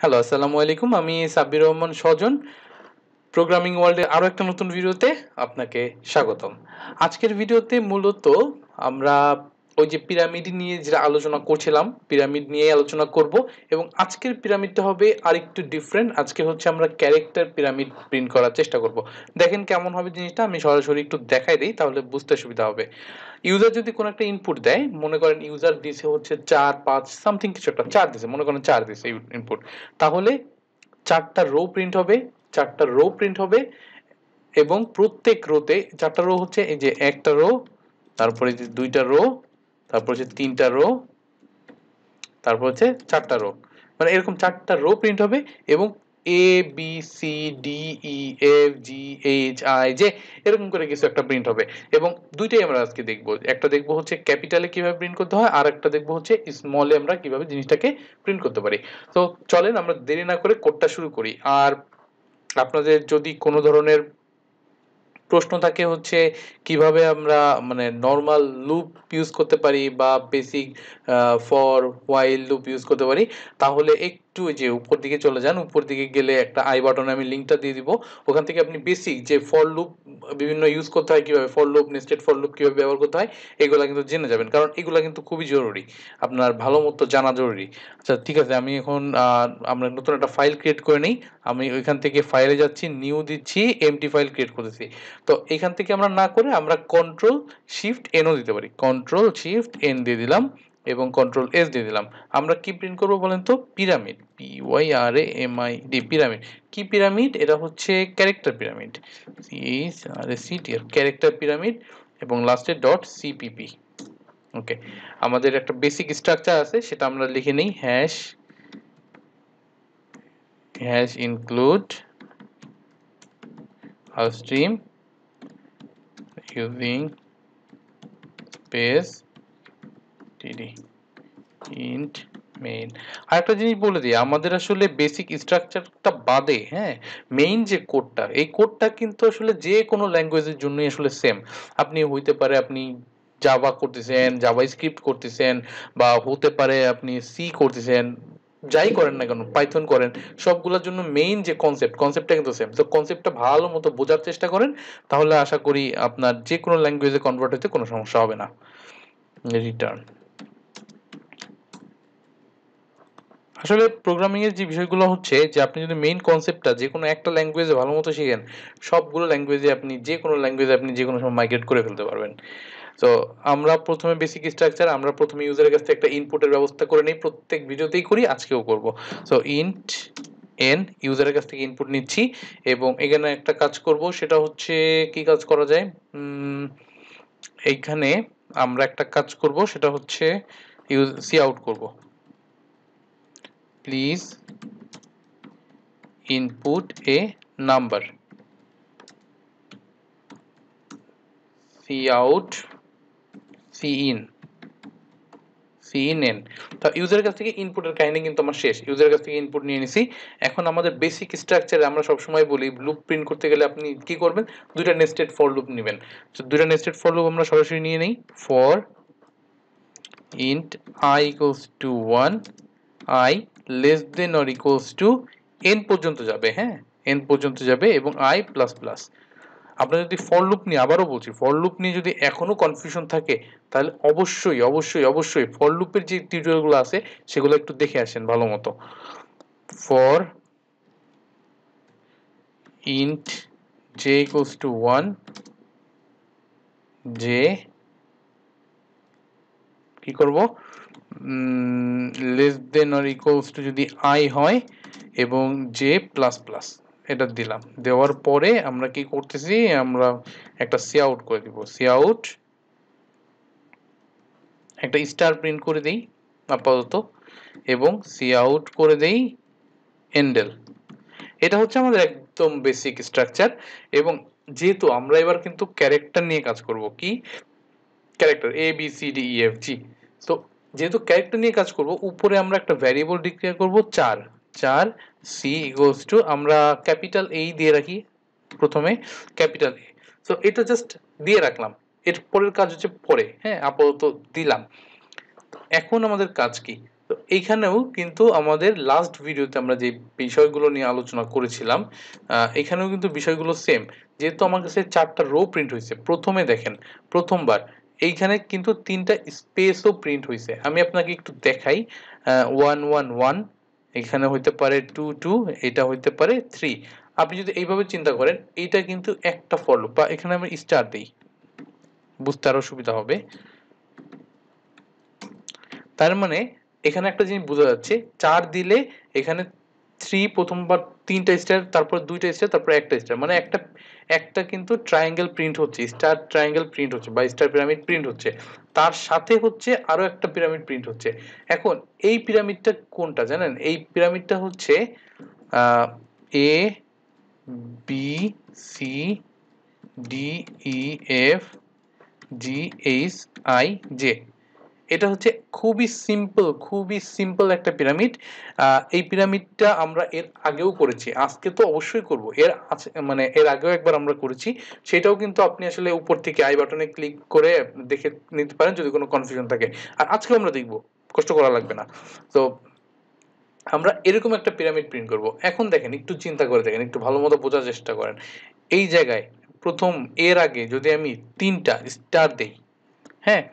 hello আসসালামু আলাইকুম আমি সাব্বির রহমান স্বজন প্রোগ্রামিং ওয়ার্ল্ডের আরও একটা নতুন ভিডিওতে আপনাকে স্বাগতম আজকের ভিডিওতে মূলত আমরা ওই যে পিরামিড নিয়ে যেটা আলোচনা করছিলাম পিরামিড নিয়ে আলোচনা করব এবং আজকের পিরামিডটা হবে আর একটু ডিফারেন্ট আজকে হচ্ছে আমরা ক্যারেক্টার পিরামিড প্রিন্ট করার চেষ্টা করব দেখেন কেমন হবে জিনিসটা আমি সরাসরি একটু দেখাই দিই তাহলে বুঝতে সুবিধা হবে ইউজার যদি কোনো একটা ইনপুট দেয় মনে করেন ইউজার দিছে হচ্ছে চার পাঁচ সামথিং কিছু একটা চার দিছে মনে করেন চার দিছে ইনপুট তাহলে চারটা রো প্রিন্ট হবে চারটা রো প্রিন্ট হবে এবং প্রত্যেক রোতে চারটা রো হচ্ছে এই যে একটা রো তারপরে যে দুইটা রো তারপর হচ্ছে তিনটা রো তারপর হচ্ছে চারটা রো মানে এরকম চারটা রো প্রিন্ট হবে এবং A B C D E F G H I J এরকম করে কিছু একটা প্রিন্ট হবে এবং দুইটাই আমরা আজকে দেখব একটা দেখব হচ্ছে ক্যাপিটালে কিভাবে প্রিন্ট করতে হয় আর একটা দেখব হচ্ছে স্মলে আমরা কিভাবে জিনিসটাকে প্রিন্ট করতে পারি তো চলেন আমরা দেরি না করে কোডটা শুরু করি আর আপনাদের যদি কোনো ধরনের প্রশ্ন থাকে হচ্ছে কিভাবে আমরা মানে নর্মাল লুপ ইউজ করতে পারি বা basic for while loop use করতে পারি তাহলে একটু যে উপর দিকে চলে যান উপর দিকে গেলে একটা আই বাটনে আমি লিঙ্কটা দিয়ে দিব ওখান থেকে আপনি বেসিক যে ফল লুপ বিভিন্ন ইউজ করতে হয় কীভাবে for loop nested for loop কীভাবে ব্যবহার করতে হয় এগুলো কিন্তু জেনে যাবেন কারণ এগুলো কিন্তু খুবই জরুরি আপনার ভালো মতো জানা জরুরি আচ্ছা ঠিক আছে আমি এখন আমরা নতুন একটা ফাইল ক্রিয়েট করে নিই আমি ওইখান থেকে ফাইলে যাচ্ছি নিউ দিচ্ছি এমটি ফাইল ক্রিয়েট করতেছি তো এখান থেকে আমরা না করে আমরা কন্ট্রোল শিফট এনও দিতে পারি কন্ট্রোল শিফট এন দিয়ে দিলাম এবং কন্ট্রোল এস দিয়ে দিলাম আমরা কি প্রিন্ট করব বলেন তো pyramid P Y R A M I D pyramid কি পিরামিড এটা হচ্ছে character pyramid C H R A C T R character pyramid এবং লাস্টে ডট সিপিপি ওকে আমাদের একটা বেসিক স্ট্রাকচার আছে সেটা আমরা লিখে নিই hash hash include stream using space int main আর আরেকটা জিনিস বলে দিই আমাদের আসলে বেসিক স্ট্রাকচারটা বাদে হ্যাঁ মেইন যে কোডটা এই কোডটা কিন্তু আসলে যে কোনো ল্যাঙ্গুয়েজের জন্যই আসলে সেম আপনি হইতে পারে আপনি জাভা করতেছেন জাভা স্ক্রিপ্ট করতেছেন বা হতে পারে আপনি সি করতেছেন যাই করেন না কেন পাইথন করেন সবগুলোর জন্য মেইন যে কনসেপ্ট কনসেপ্টটা কিন্তু সেম তো কনসেপ্টটা ভালো মতো বোঝার চেষ্টা করেন তাহলে আশা করি আপনার যে কোনো ল্যাঙ্গুয়েজে কনভার্ট হইতে কোনো সমস্যা হবে না রিটার্ন আসলে প্রোগ্রামিংয়ের যে বিষয়গুলো হচ্ছে যে আপনি যদি মেইন কনসেপ্টটা যে কোনো একটা ল্যাঙ্গুয়েজে ভালো মতো শিখেন সবগুলো ল্যাঙ্গুয়েজে আপনি যে কোনো ল্যাঙ্গুয়েজে আপনি যে কোনো সময় মাইগ্রেট করে ফেলতে পারবেন তো আমরা প্রথমে বেসিক স্ট্রাকচার আমরা প্রথমে ইউজারের কাছ থেকে একটা ইনপুটের ব্যবস্থা করে নিই প্রত্যেক ভিডিওতেই করি আজকেও করব সো ইন্ট এন ইউজারের কাছ থেকে ইনপুট নিচ্ছি এবং এখানে একটা কাজ করব সেটা হচ্ছে কি কাজ করা যায় এইখানে আমরা একটা কাজ করব সেটা হচ্ছে ইউজ সি আউট করবো please input a number C in C in N তো ইউজারের কাছ থেকে ইনপুটের কাহিনী কিন্তু আমার শেষ ইউজারের কাছ থেকে ইনপুট নিয়ে নিছি এখন আমাদের বেসিক স্ট্রাকচারে আমরা সবসময় বলি লুপ প্রিন্ট করতে গেলে আপনি কি করবেন দুইটা নেস্টেড ফর লুপ নেবেন তো দুইটা নেস্টেড ফর লুপ আমরা সরাসরি নিয়ে নিই for int I equals to one I less than or equals to N পর্যন্ত যাবে হ্যাঁ এন পর্যন্ত যাবে এবং আই প্লাস যদি ফর লুপ নিয়ে আবারও বলছি ফর লুপ নিয়ে যদি এখনও কনফিউশন থাকে তাহলে অবশ্যই অবশ্যই অবশ্যই ফর লুপের যে টিউটোরিয়ালগুলো আছে সেগুলো একটু দেখে আসেন ভালো মতো for int J equals to one J কী করবো less than or equals to যদি আই হয় এবং জে প্লাস প্লাস এটা দিলাম দেওয়ার পরে আমরা কি করতেছি আমরা একটা সি আউট করে দিব সি আউট একটা স্টার প্রিন্ট করে দেই আপাতত এবং সি আউট করে দেই এন্ডেল এটা হচ্ছে আমাদের একদম বেসিক স্ট্রাকচার এবং যেহেতু আমরা এবার কিন্তু ক্যারেক্টার নিয়ে কাজ করব কি character A B C D E F G তো যেহেতু ক্যারেক্টার নিয়ে কাজ করব উপরে আমরা একটা ভ্যারিয়েবল ডিক্লেয়ার করব char char C equals to আমরা ক্যাপিটাল এই দিয়ে রাখি প্রথমে ক্যাপিটাল এ সো এটা জাস্ট দিয়ে রাখলাম এর পরের কাজ হচ্ছে পরে হ্যাঁ আপাতত দিলাম এখন আমাদের কাজ কি তো এইখানেও কিন্তু আমাদের লাস্ট ভিডিওতে আমরা যে বিষয়গুলো নিয়ে আলোচনা করেছিলাম এখানেও কিন্তু বিষয়গুলো সেম যেহেতু আমার কাছে চারটা রো প্রিন্ট হয়েছে প্রথমে দেখেন প্রথমবার এইখানে কিন্তু তিনটা স্পেসও প্রিন্ট হয়েছে আমি আপনাকে একটু দেখাই ওয়ান ওয়ান ওয়ান এখানে হইতে পারে টু টু এটা হইতে পারে থ্রি আপনি যদি এইভাবে চিন্তা করেন এইটা কিন্তু একটা ফলো বা এখানে আমি স্টার দিই বুঝতে আরও সুবিধা হবে তার মানে এখানে একটা জিনিস বোঝা যাচ্ছে চার দিলে এখানে থ্রি প্রথমবার তিনটা স্টার তারপর দুইটা স্টার তারপর একটা স্টার মানে একটা একটা কিন্তু ট্রায়াঙ্গেল প্রিন্ট হচ্ছে স্টার ট্রায়াঙ্গেল প্রিন্ট হচ্ছে বা স্টার পিরামিড প্রিন্ট হচ্ছে তার সাথে হচ্ছে আরও একটা পিরামিড প্রিন্ট হচ্ছে এখন এই পিরামিডটা কোনটা জানেন এই পিরামিডটা হচ্ছে A B C D E F G H I J এটা হচ্ছে খুবই সিম্পল খুবই সিম্পল একটা পিরামিড এই পিরামিডটা আমরা এর আগেও করেছি আজকে তো অবশ্যই করব এর মানে এর আগেও একবার আমরা করেছি সেটাও কিন্তু আপনি আসলে উপর থেকে আই বাটনে ক্লিক করে দেখে নিতে পারেন যদি কোনো কনফিউশন থাকে আর আজকে আমরা দেখব কষ্ট করা লাগবে না তো আমরা এরকম একটা পিরামিড প্রিন্ট করব এখন দেখেন একটু চিন্তা করে দেখেন একটু ভালো মতো বোঝার চেষ্টা করেন এই জায়গায় প্রথম এর আগে যদি আমি তিনটা স্টার দেই হ্যাঁ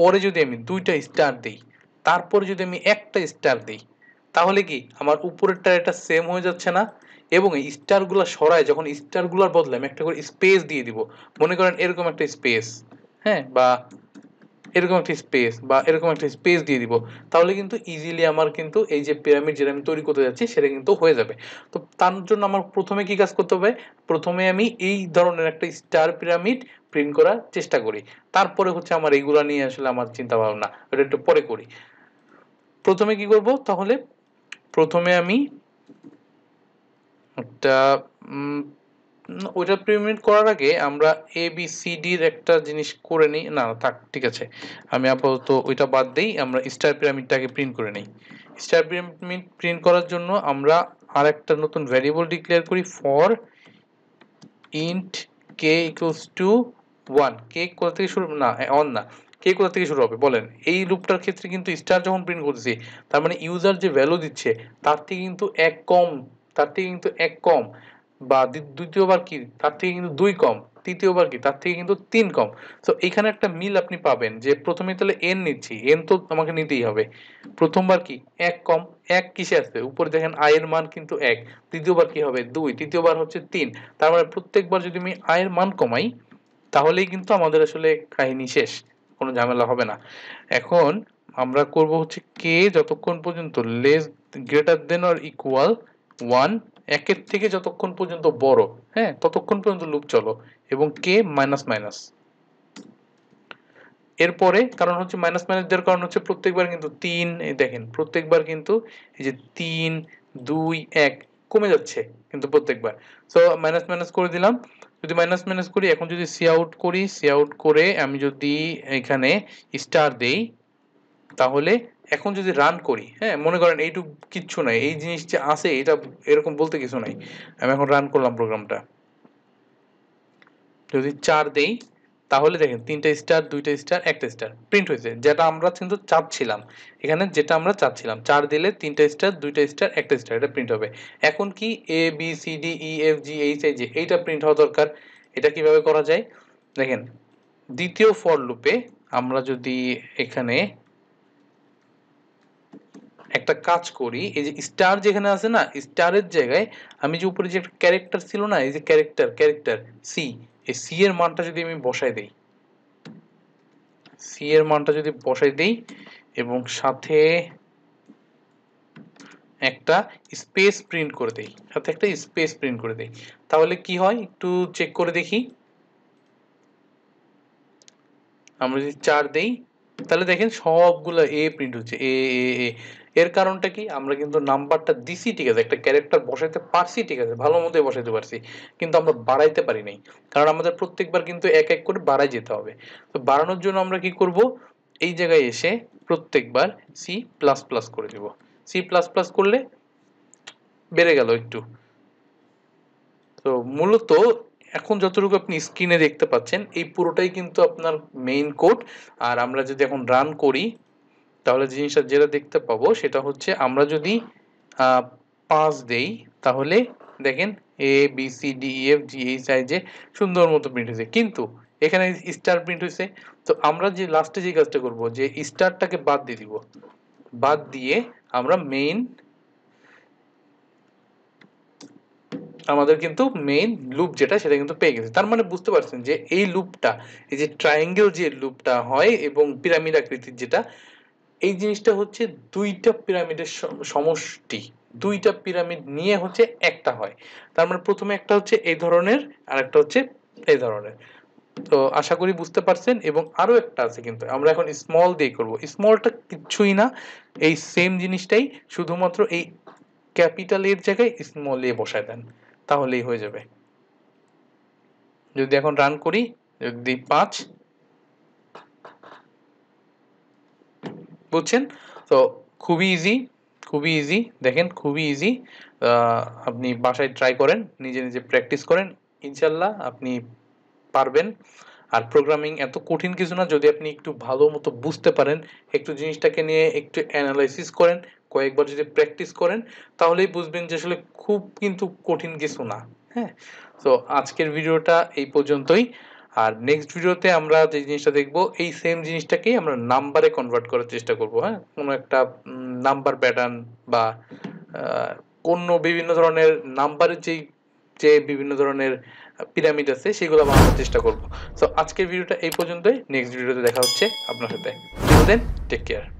পরে যদি আমি দুইটা স্টার দিই তারপরে যদি আমি একটা স্টার দিই তাহলে কি আমার উপরেরটা এটা সেম হয়ে যাচ্ছে না এবং এই স্টারগুলো সরায় যখন স্টারগুলোর বদলে আমি একটা করে স্পেস দিয়ে দিব মনে করেন এরকম একটা স্পেস হ্যাঁ বা এরকম একটা স্পেস বা এরকম একটা স্পেস দিয়ে দিব তাহলে কিন্তু ইজিলি আমার কিন্তু এই যে পিরামিড যেটা আমি তৈরি করতে যাচ্ছি সেটা কিন্তু হয়ে যাবে তো তার জন্য আমার প্রথমে কি কাজ করতে হবে প্রথমে আমি এই ধরনের একটা স্টার পিরামিড প্রিন্ট করার চেষ্টা করি তারপরে হচ্ছে আমার এগুলো নিয়ে আসলে আমার চিন্তা ভাবনা ওটা একটু পরে করি প্রথমে কি করব তাহলে প্রথমে আমি একটা ওইটা প্রিমিট করার আগে আমরা এ বি সি ডির একটা জিনিস করে নিই না থাক ঠিক আছে আমি আপাতত ওইটা বাদ দিই আমরা স্টার পিরামিডটাকে প্রিন্ট করে নিই স্টার পিরামিড প্রিন্ট করার জন্য আমরা আর একটা নতুন ভ্যারিয়েবল ডিক্লেয়ার করি for int K equals to one K কোথা থেকে শুরু না অন না কে কোথা থেকে শুরু হবে বলেন এই লুপটার ক্ষেত্রে কিন্তু স্টার যখন প্রিন্ট করতেছি তার মানে ইউজার যে ভ্যালু দিচ্ছে তার থেকে কিন্তু এক কম তার থেকে কিন্তু এক কম বা দ্বিতীয়বার কি তার থেকে কিন্তু দুই কম তৃতীয়বার কি তার থেকে কিন্তু তিন কম তো এখানে একটা মিল আপনি পাবেন যে প্রথমে তাহলে এন নিচ্ছি এন তো আমাকে নিতেই হবে প্রথমবার কি এক কম এক কিসে আসবে উপরে দেখেন আয়ের মান কিন্তু এক তৃতীয়বার কি হবে দুই তৃতীয়বার হচ্ছে তিন তার মানে প্রত্যেকবার যদি আমি আয়ের মান কমাই তাহলেই কিন্তু আমাদের আসলে কাহিনী শেষ কোনো ঝামেলা হবে না এখন আমরা করব হচ্ছে কে যতক্ষণ পর্যন্ত less greater than or equal one একের থেকে যতক্ষণ পর্যন্ত বড় হ্যাঁ ততক্ষণ পর্যন্ত লুপ চলো এবং কে মাইনাস মাইনাস এরপরে কারণ হচ্ছে মাইনাস মাইনাস দেওয়ার কারণ হচ্ছে প্রত্যেকবার কিন্তু তিন দেখেন প্রত্যেকবার কিন্তু এই যে তিন দুই এক কমে যাচ্ছে কিন্তু প্রত্যেকবার সো মাইনাস মাইনাস করে দিলাম যদি মাইনাস মাইনাস করি এখন যদি সি আউট করি সি আউট করে আমি যদি এখানে স্টার দেই তাহলে এখন যদি রান করি হ্যাঁ মনে করেন এইটুকু কিচ্ছু নাই এই জিনিস যে আসে এটা এরকম বলতে কিছু নাই আমি এখন রান করলাম প্রোগ্রামটা যদি চার দেই তাহলে দেখেন তিনটা স্টার দুইটা স্টার একটা স্টার প্রিন্ট হয়েছে যেটা আমরা কিন্তু চাচ্ছিলাম এখানে যেটা আমরা চাচ্ছিলাম চার দিলে তিনটা স্টার দুইটা স্টার একটা স্টার এটা প্রিন্ট হবে এখন কি A B C D E F G H I যে এইটা প্রিন্ট হওয়া দরকার এটা কিভাবে করা যায় দেখেন দ্বিতীয় ফর লুপে আমরা যদি এখানে একটা কাজ করি এই যে স্টার যেখানে আছে না স্টারের জায়গায় আমি যে উপরে যে একটা ক্যারেক্টার ছিল না এই যে ক্যারেক্টার ক্যারেক্টার সি এই সি এর মানটা যদি আমি বসাই দেই সি এর মানটা যদি বসাই দেই এবং সাথে একটা স্পেস প্রিন্ট করে দেই সাথে একটা স্পেস প্রিন্ট করে দেই তাহলে কি হয় একটু চেক করে দেখি আমরা যদি চার দেই তাহলে দেখেন সবগুলো এ প্রিন্ট হচ্ছে এ এ এ এর কারণটা কি আমরা কিন্তু নাম্বারটা দিছি ঠিক আছে একটা ক্যারেক্টার বসাইতে পারছি ঠিক আছে ভালো মতোই বসাইতে পারছি কিন্তু আমরা বাড়াইতে পারি নাই কারণ আমাদের প্রত্যেকবার কিন্তু এক এক করে বাড়াই যেতে হবে তো বাড়ানোর জন্য আমরা কি করব এই জায়গায় এসে প্রত্যেকবার সি প্লাস প্লাস করে দিব সি প্লাস প্লাস করলে বেড়ে গেল একটু তো মূলত এখন যতটুকু আপনি স্ক্রিনে দেখতে পাচ্ছেন এই পুরোটাই কিন্তু আপনার মেইন কোড আর আমরা যদি এখন রান করি তাহলে জিনিসটা যেটা দেখতে পাবো সেটা হচ্ছে আমরা যদি পাঁচ দেই তাহলে দেখেন A B C D E F G H I যে সুন্দর মতো প্রিন্ট হয়েছে কিন্তু এখানে স্টার প্রিন্ট হয়েছে তো আমরা যে লাস্টে যে কাজটা করব যে স্টারটাকে বাদ দিয়ে দিব বাদ দিয়ে আমরা মেইন আমাদের কিন্তু মেইন লুপ যেটা সেটা কিন্তু পেয়ে গেছে তার মানে বুঝতে পারছেন যে এই লুপটা এই যে ট্রায়াঙ্গেল যে লুপটা হয় এবং পিরামিড আকৃতির যেটা এই জিনিসটা হচ্ছে দুইটা পিরামিডের সমষ্টি দুইটা পিরামিড নিয়ে হচ্ছে একটা হয় তার মানে প্রথমে একটা হচ্ছে এই ধরনের আর একটা হচ্ছে এই ধরনের তো আশা করি বুঝতে পারছেন এবং আরও একটা আছে কিন্তু আমরা এখন স্মল দিয়ে করব স্মলটা কিচ্ছুই না এই সেম জিনিসটাই শুধুমাত্র এই ক্যাপিটাল এর জায়গায় স্মল এ বসায় দেন তাহলেই হয়ে যাবে যদি এখন রান করি যদি পাঁচ বুঝছেন তো খুবই ইজি খুবই ইজি দেখেন খুবই ইজি আপনি বাসায় ট্রাই করেন নিজে নিজে প্র্যাকটিস করেন ইনশাল্লাহ আপনি পারবেন আর প্রোগ্রামিং এত কঠিন কিছু না যদি আপনি একটু ভালো মতো বুঝতে পারেন একটু জিনিসটাকে নিয়ে একটু অ্যানালাইসিস করেন কয়েকবার যদি প্র্যাকটিস করেন তাহলেই বুঝবেন যে আসলে খুব কিন্তু কঠিন কিছু না হ্যাঁ তো আজকের ভিডিওটা এই পর্যন্তই আর নেক্সট ভিডিওতে আমরা যে জিনিসটা দেখব এই সেম জিনিসটাকেই আমরা নাম্বারে কনভার্ট করার চেষ্টা করব হ্যাঁ কোনো একটা নাম্বার প্যাটার্ন বা অন্য বিভিন্ন ধরনের নাম্বারের যেই যে বিভিন্ন ধরনের পিরামিড আছে সেগুলো বানানোর চেষ্টা করব সো আজকের ভিডিওটা এই পর্যন্তই নেক্সট ভিডিওতে দেখা হচ্ছে আপনার সাথে দেন টেক কেয়ার